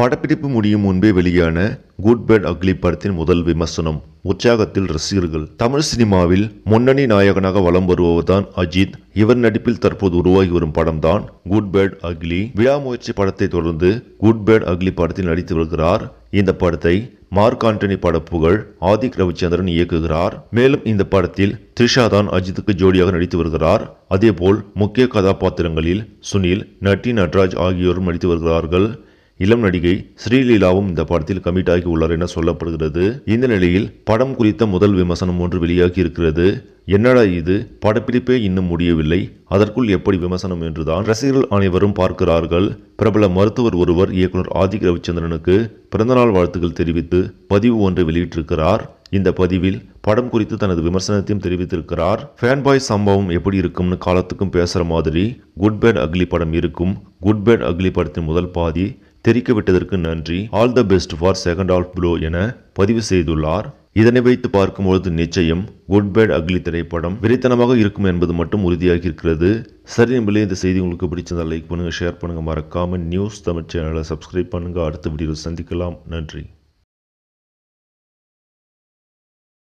படப்பிடிப்பு முடியும் முன்பே வெளியான குட் பேட் அக்லி படத்தின் முதல் விமர்சனம் உற்சாகத்தில் ரசிகர்கள் தமிழ் சினிமாவில் முன்னணி நாயகனாக வலம் வருபவர்தான் அஜித் இவர் நடிப்பில் தற்போது உருவாகி வரும் படம்தான் குட் பேட் அக்லி முயற்சி படத்தை தொடர்ந்து குட் பேட் அக்லி படத்தில் நடித்து வருகிறார் இந்த படத்தை மார்க் ஆண்டனி படப்புகழ் ஆதிக் ரவிச்சந்திரன் இயக்குகிறார் மேலும் இந்த படத்தில் த்ரிஷா தான் அஜித்துக்கு ஜோடியாக நடித்து வருகிறார் அதேபோல் முக்கிய கதாபாத்திரங்களில் சுனில் நட்டி நட்ராஜ் ஆகியோரும் நடித்து வருகிறார்கள் இளம் நடிகை ஸ்ரீலீலாவும் இந்த படத்தில் கமிட் ஆகி உள்ளார் என சொல்லப்படுகிறது இந்த நிலையில் படம் குறித்த முதல் விமர்சனம் ஒன்று வெளியாகி இருக்கிறது என்னடா இது படப்பிடிப்பே இன்னும் முடியவில்லை அதற்குள் எப்படி விமர்சனம் என்றுதான் ரசிகர்கள் அனைவரும் பார்க்கிறார்கள் பிரபல மருத்துவர் ஒருவர் இயக்குனர் ஆதிக் ரவிச்சந்திரனுக்கு பிறந்தநாள் வாழ்த்துக்கள் தெரிவித்து பதிவு ஒன்றை வெளியிட்டிருக்கிறார் இந்த பதிவில் படம் குறித்து தனது விமர்சனத்தையும் தெரிவித்திருக்கிறார் ஃபேன் பாய் சம்பவம் எப்படி இருக்கும்னு காலத்துக்கும் பேசுகிற மாதிரி குட் பேட் அக்லி படம் இருக்கும் குட் பேட் அக்லி படத்தின் முதல் பாதி தெரிக்க விட்டதற்கு நன்றி all the best for second of blow என பதிவு செய்துள்ளார் இதனை வைத்து பார்க்கும்பொழுது நிச்சயம் குட் பேட் அக்லி திரைப்படம் விரைத்தனமாக இருக்கும் என்பது மட்டும் உறுதியாக இருக்கிறது சரி நம்பளே இந்த செய்தி உங்களுக்கு பிடிச்சதா லைக் பண்ணுங்கள் ஷேர் பண்ணுங்கள் மறக்காமல் நியூஸ் தமிழ் சேனலை சப்ஸ்கிரைப் பண்ணுங்கள் அடுத்த வீடியோவில் சந்திக்கலாம் நன்றி